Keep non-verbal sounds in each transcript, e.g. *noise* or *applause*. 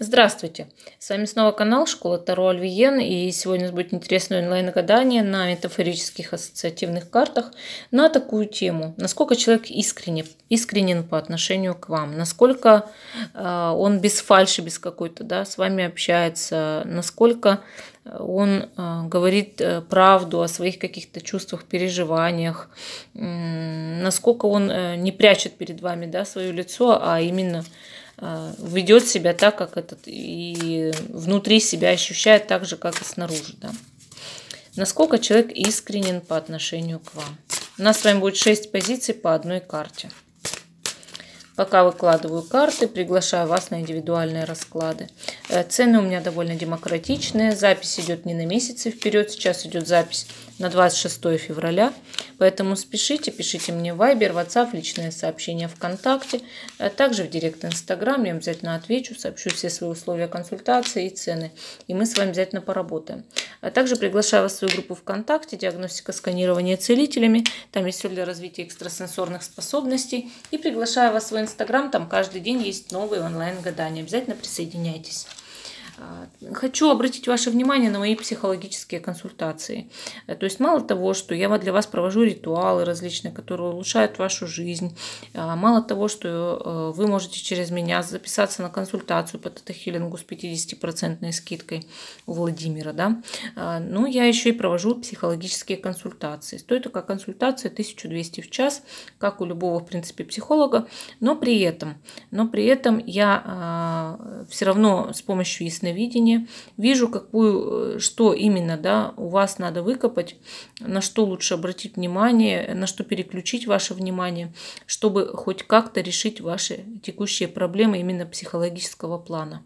Здравствуйте! С вами снова канал Школа Таро Альвиен и сегодня у нас будет интересное онлайн-гадание на метафорических ассоциативных картах на такую тему. Насколько человек искренне, искренен по отношению к вам, насколько э, он без фальши, без какой-то, да, с вами общается, насколько он э, говорит э, правду о своих каких-то чувствах, переживаниях, э, насколько он э, не прячет перед вами да, свое лицо, а именно а, ведет себя так, как этот, и внутри себя ощущает так же, как и снаружи. Да? Насколько человек искренен по отношению к вам. У нас с вами будет 6 позиций по одной карте. Пока выкладываю карты, приглашаю вас на индивидуальные расклады. Э, цены у меня довольно демократичные. Запись идет не на месяцы вперед, сейчас идет запись на 26 февраля. Поэтому спешите, пишите мне в Viber, WhatsApp, личные сообщения ВКонтакте, а также в директ Инстаграм. Я обязательно отвечу, сообщу все свои условия консультации и цены. И мы с вами обязательно поработаем. А также приглашаю вас в свою группу ВКонтакте «Диагностика сканирования целителями». Там есть все для развития экстрасенсорных способностей. И приглашаю вас в свой Инстаграм, там каждый день есть новые онлайн-гадания. Обязательно присоединяйтесь. Хочу обратить ваше внимание на мои психологические консультации. Э, то есть мало того, что я для вас провожу ритуалы различные, которые улучшают вашу жизнь, э, мало того, что э, вы можете через меня записаться на консультацию по тета-хиллингу с 50% скидкой у Владимира, да, ну я еще и провожу психологические консультации. Стоит такая консультация 1200 в час, как у любого, в принципе, психолога, но при этом, но при этом я все равно с помощью ясности ясновидение, вижу, какую, э, что именно да, у вас надо выкопать, на что лучше обратить внимание, на что переключить ваше внимание, чтобы хоть как-то решить ваши текущие проблемы именно психологического плана.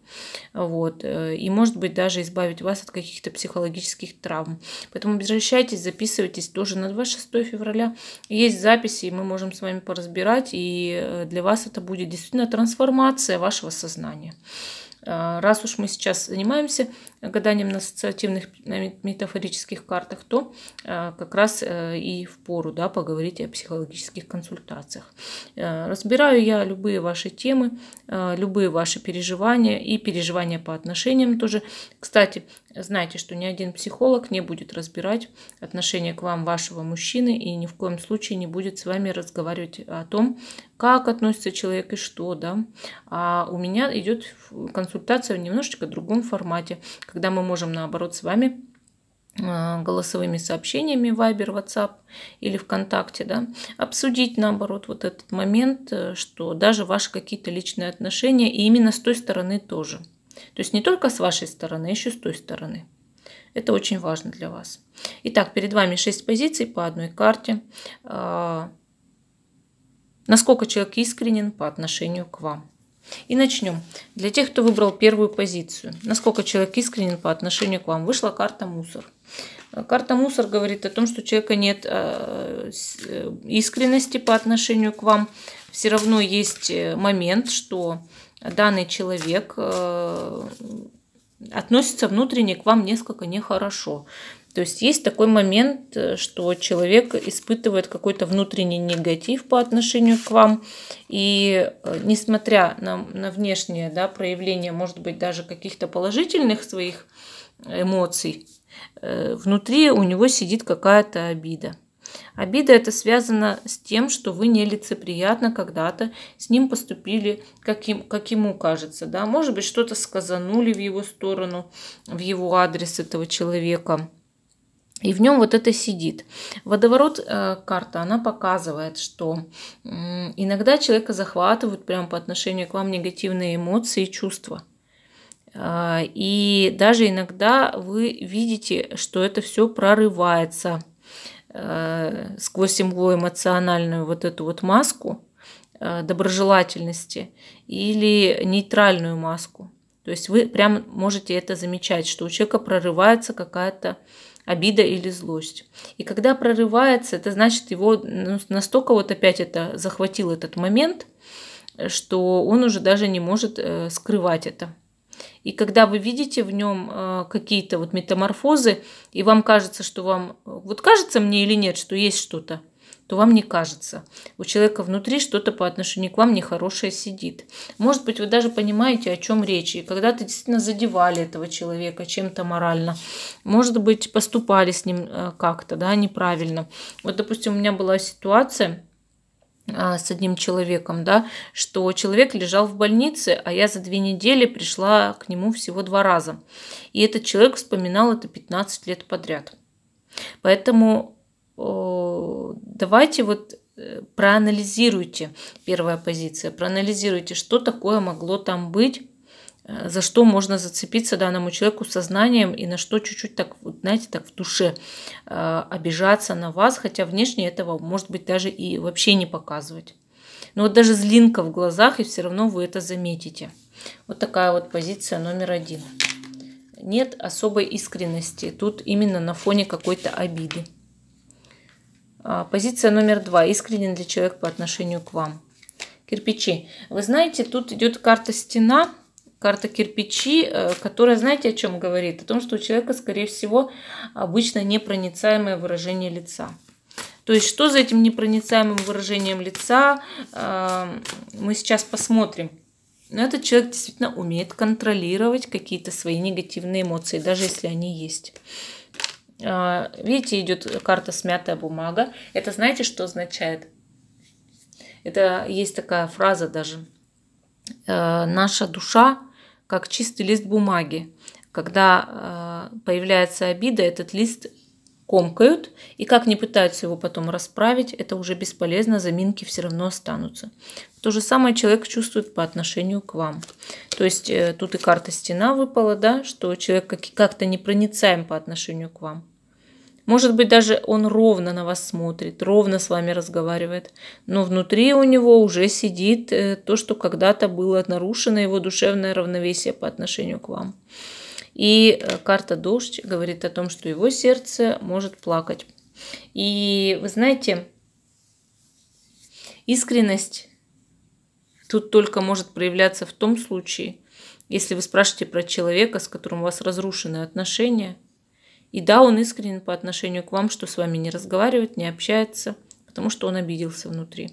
Вот. Э, и, может быть, даже избавить вас от каких-то психологических травм. Поэтому возвращайтесь, записывайтесь тоже на 26 февраля. Есть записи, и мы можем с вами поразбирать, и э, для вас это будет действительно трансформация вашего сознания. А, раз уж мы сейчас занимаемся гаданием на ассоциативных на метафорических картах, то а, как раз э, и в пору да, поговорить о психологических консультациях. Э, разбираю я любые ваши темы, э, любые ваши переживания и переживания по отношениям тоже. Кстати, знайте, что ни один психолог не будет разбирать отношения к вам вашего мужчины и ни в коем случае не будет с вами разговаривать о том, как относится человек и что, да. А у меня идет консультация в немножечко другом формате, когда мы можем, наоборот, с вами а, голосовыми сообщениями Viber, WhatsApp или ВКонтакте, да, обсудить, наоборот, вот этот момент, э, что даже ваши какие-то личные отношения, и именно с той стороны тоже. То есть не только с вашей стороны, а еще с той стороны. Это очень важно для вас. Итак, перед вами 6 позиций по одной карте. А, насколько человек искренен по отношению к вам. И начнем. Для тех, кто выбрал первую позицию, насколько человек искренен по отношению к вам, вышла карта мусор. Э, карта мусор говорит о том, что у человека нет э, э, искренности по отношению к вам. Все равно есть момент, что данный человек относится внутренне к вам несколько нехорошо. То есть есть такой момент, э, что человек испытывает какой-то внутренний негатив по отношению к вам, и э, несмотря на, на внешнее да, проявление, может быть, даже каких-то положительных своих э, эмоций, внутри у него сидит какая-то обида. Обида это связано с тем, что вы нелицеприятно когда-то с ним поступили, как, им, как ему кажется. Да? Может быть, что-то сказанули в его сторону, в его адрес этого человека. И в нем вот это сидит. Водоворот э, карта, она показывает, что иногда человека захватывают прямо по отношению к вам негативные эмоции и чувства. Э, и даже иногда вы видите, что это все прорывается э, сквозь его эмоциональную вот эту вот маску доброжелательности или нейтральную маску. То есть вы прям можете это замечать, что у человека прорывается какая-то обида или злость. И когда прорывается, это значит, его ну, настолько вот опять это захватил этот момент, что он уже даже не может э, скрывать это. И когда вы видите в нем э, какие-то вот метаморфозы, и вам кажется, что вам, вот кажется мне или нет, что есть что-то, то вам не кажется. У человека внутри что-то по отношению к вам нехорошее сидит. Может быть, вы даже понимаете, о чем речь. И когда-то действительно задевали этого человека чем-то морально. Может быть, поступали с ним э, как-то да, неправильно. Вот, допустим, у меня была ситуация, а, с одним человеком, да, что человек лежал в больнице, а я за две недели пришла к нему всего два раза. И этот человек вспоминал это 15 лет подряд. Поэтому давайте вот э, проанализируйте, первая позиция, проанализируйте, что такое могло там быть, э, за что можно зацепиться данному человеку сознанием и на что чуть-чуть так, знаете, так в душе э, обижаться на вас, хотя внешне этого может быть даже и вообще не показывать. Но вот даже злинка в глазах, и все равно вы это заметите. Вот такая вот позиция номер один. Нет особой искренности. Тут именно на фоне какой-то обиды. А, позиция номер два. Искренен ли человек по отношению к вам? Кирпичи. Вы знаете, тут идет карта стена, карта кирпичи, э, которая, знаете, о чем говорит? О том, что у человека, скорее всего, обычно непроницаемое выражение лица. То есть, что за этим непроницаемым выражением лица, э, мы сейчас посмотрим. Но этот человек действительно умеет контролировать какие-то свои негативные эмоции, даже если они есть. А, видите, идет карта «Смятая бумага». Это знаете, что означает? Это есть такая фраза даже. «Э, наша душа как чистый лист бумаги. Когда э, появляется обида, этот лист комкают, и как не пытаются его потом расправить, это уже бесполезно, заминки все равно останутся. То же самое человек чувствует по отношению к вам. То есть э, тут и карта стена выпала, да, что человек как-то непроницаем по отношению к вам. Может быть, даже он ровно на вас смотрит, ровно с вами разговаривает, но внутри у него уже сидит э, то, что когда-то было нарушено его душевное равновесие по отношению к вам. И э, карта «Дождь» говорит о том, что его сердце может плакать. И вы знаете, искренность тут только может проявляться в том случае, если вы спрашиваете про человека, с которым у вас разрушены отношения – и да, он искренен по отношению к вам, что с вами не разговаривает, не общается, потому что он обиделся внутри.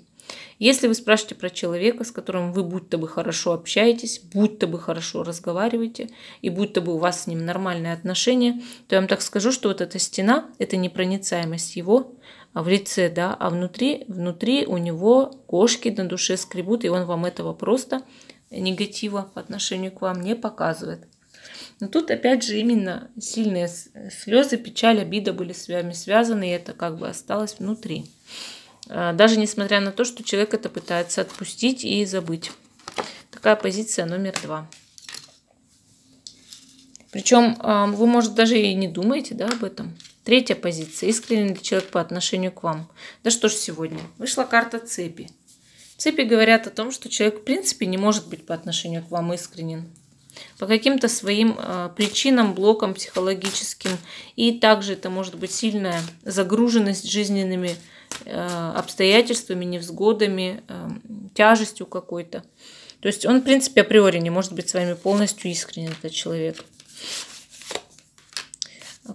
Если вы спрашиваете про человека, с которым вы будто бы хорошо общаетесь, будто бы хорошо разговариваете, и будто бы у вас с ним нормальные отношения, то я вам так скажу, что вот эта стена – это непроницаемость его в лице, да, а внутри, внутри у него кошки на душе скребут, и он вам этого просто негатива по отношению к вам не показывает. Но тут опять же именно сильные слезы, печаль, обида были с вами связаны, и это как бы осталось внутри. А, даже несмотря на то, что человек это пытается отпустить и забыть. Такая позиция номер два. Причем а, вы, может, даже и не думаете да, об этом. Третья позиция. Искренний ли человек по отношению к вам? Да что ж сегодня? Вышла карта цепи. Цепи говорят о том, что человек в принципе не может быть по отношению к вам искренен по каким-то своим э, причинам, блокам психологическим. И также это может быть сильная загруженность жизненными э, обстоятельствами, невзгодами, э, тяжестью какой-то. То есть он, в принципе, априори не может быть с вами полностью искренен, этот человек.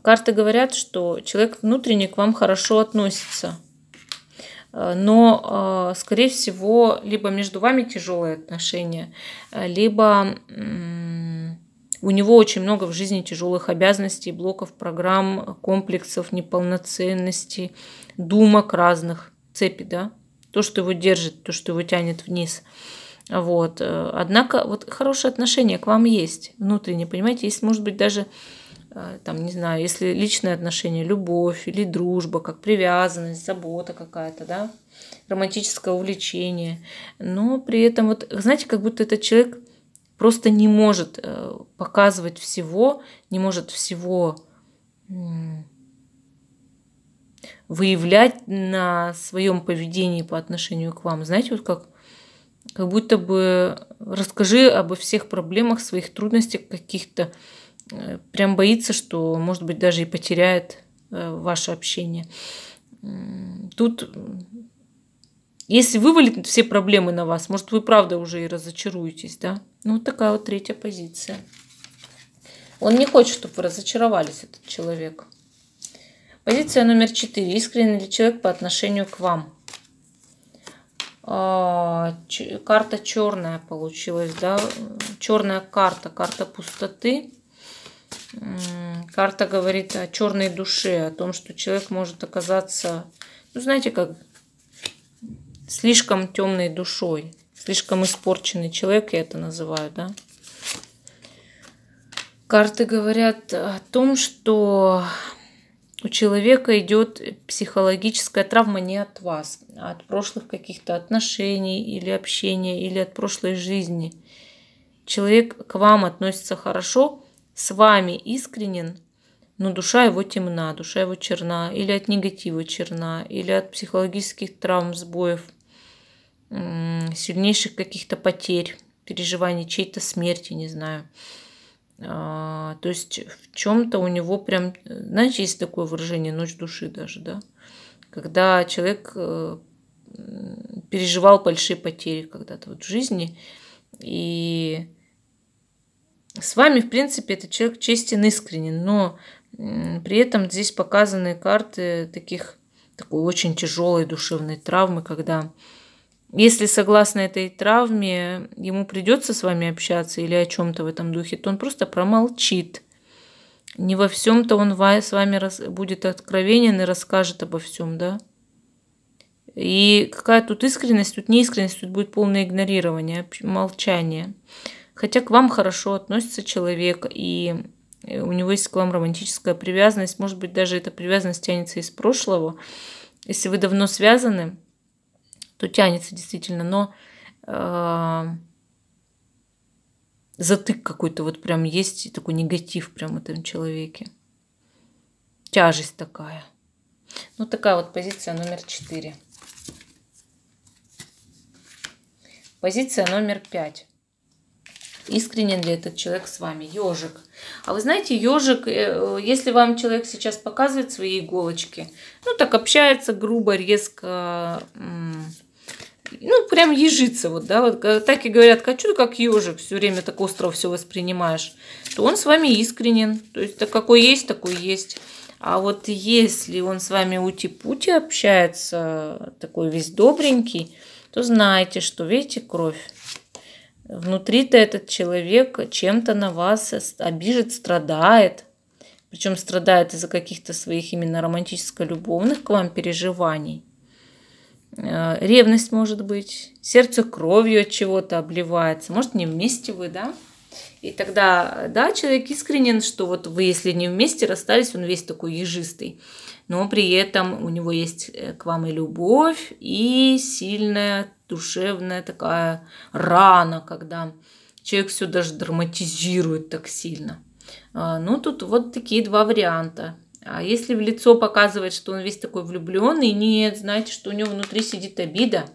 Карты говорят, что человек внутренне к вам хорошо относится – Э, но, э, скорее всего, либо между вами тяжелые отношения, э, либо у него очень много в жизни тяжелых обязанностей, блоков, программ, комплексов, неполноценностей, думок разных, цепи, да, то, что его держит, то, что его тянет вниз. Вот. Однако вот хорошее отношение к вам есть внутренне, понимаете, есть, может быть, даже Э, там, не знаю, если личные отношения, любовь или дружба, как привязанность, забота какая-то, да, романтическое увлечение, но при этом, вот, знаете, как будто этот человек просто не может э, показывать всего, не может всего выявлять на своем поведении по отношению к вам. Знаете, вот как, как будто бы э, расскажи обо всех проблемах, своих трудностях каких-то, Э, прям боится, что, может быть, даже и потеряет э, ваше общение. Тут, э, если вывалит все проблемы на вас, может, вы правда уже и разочаруетесь, да? Ну, вот такая вот третья позиция. Он не хочет, чтобы вы разочаровались, этот человек. Позиция номер четыре. Искренний ли человек по отношению к вам? А, карта черная получилась, да? Черная карта, карта пустоты Карта говорит о черной душе, о том, что человек может оказаться, ну знаете, как слишком темной душой, слишком испорченный человек, я это называю, да. Карты говорят о том, что у человека идет психологическая травма не от вас, а от прошлых каких-то отношений или общения, или от прошлой жизни. Человек к вам относится хорошо, с вами искренен, но душа его темна, душа его черна, или от негатива черна, или от психологических травм, сбоев, сильнейших каких-то потерь, переживаний, чьей-то смерти, не знаю. А, то есть в чем-то у него прям, знаете, есть такое выражение «ночь души» даже, да? Когда человек э, переживал большие потери когда-то вот в жизни, и с вами, в принципе, этот человек честен искренен, но при этом здесь показаны карты таких, такой очень тяжелой душевной травмы, когда если согласно этой травме ему придется с вами общаться или о чем-то в этом духе, то он просто промолчит. Не во всем-то он с вами будет откровенен и расскажет обо всем, да? И какая тут искренность, тут не искренность, тут будет полное игнорирование, молчание хотя к вам хорошо относится человек, и у него есть к вам романтическая привязанность, может быть, даже эта привязанность тянется из прошлого. Если вы давно связаны, то тянется действительно, но э, затык какой-то вот прям есть, такой негатив прям в этом человеке. Тяжесть такая. Ну, такая вот позиция номер четыре. Позиция номер пять искренен ли этот человек с вами. Ежик. А вы знаете, ежик, э, если вам человек сейчас показывает свои иголочки, ну так общается грубо, резко, ну прям ежится вот, да, вот э, так и говорят, качу как ежик, все время так остро все воспринимаешь, то он с вами искренен, то есть так какой есть, такой есть. А вот если он с вами ути-пути общается, такой весь добренький, то знаете, что видите кровь. Внутри-то этот человек чем-то на вас обижит, страдает. Причем страдает из-за каких-то своих именно романтическо-любовных к вам переживаний. Э, ревность может быть, сердце кровью от чего-то обливается. Может, не вместе вы, да? И тогда, да, человек искренен, что вот вы, если не вместе расстались, он весь такой ежистый. Но при этом у него есть э, к вам и любовь, и сильная душевная такая рана, когда человек все даже драматизирует так сильно. А, ну, тут вот такие два варианта. А если в лицо показывает, что он весь такой влюбленный, нет, знаете, что у него внутри сидит обида.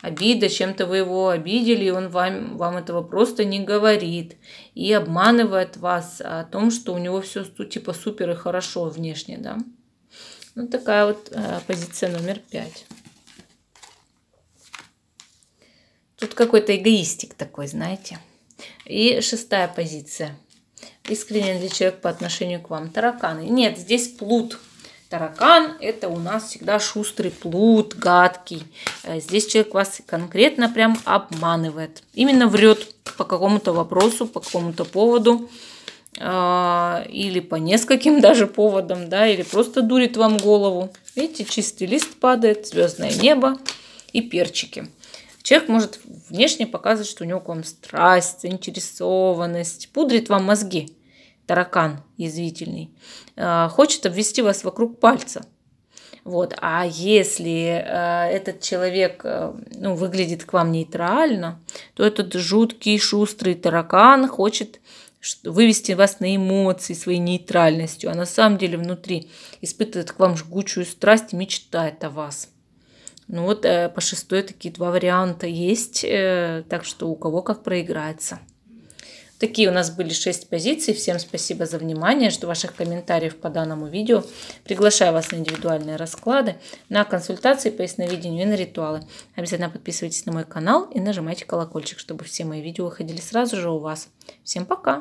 Обида, чем-то вы его обидели, и он вам, вам этого просто не говорит. И обманывает вас о том, что у него все типа супер и хорошо внешне, да. Ну, такая вот э, позиция номер пять. Тут какой-то эгоистик такой, знаете. И шестая позиция. Искренен ли человек по отношению к вам? Тараканы. Нет, здесь плут. Таракан – это у нас всегда шустрый плут, гадкий. Э, здесь человек вас конкретно прям обманывает. Именно врет по какому-то вопросу, по какому-то поводу э, или по нескольким *laughs* даже поводам, да, или просто дурит вам голову. Видите, чистый лист падает, звездное небо и перчики. Человек может внешне показывать, что у него к вам страсть, заинтересованность, пудрит вам мозги, таракан язвительный, а, хочет обвести вас вокруг пальца. Вот. А если а, этот человек а, ну, выглядит к вам нейтрально, то этот жуткий, шустрый таракан хочет вывести вас на эмоции своей нейтральностью, а на самом деле внутри испытывает к вам жгучую страсть и мечтает о вас. Ну вот э, по шестой такие два варианта есть, э, так что у кого как проиграется. Такие у нас были шесть позиций. Всем спасибо за внимание, жду ваших комментариев по данному видео. Приглашаю вас на индивидуальные расклады, на консультации по ясновидению и на ритуалы. Обязательно подписывайтесь на мой канал и нажимайте колокольчик, чтобы все мои видео выходили сразу же у вас. Всем пока!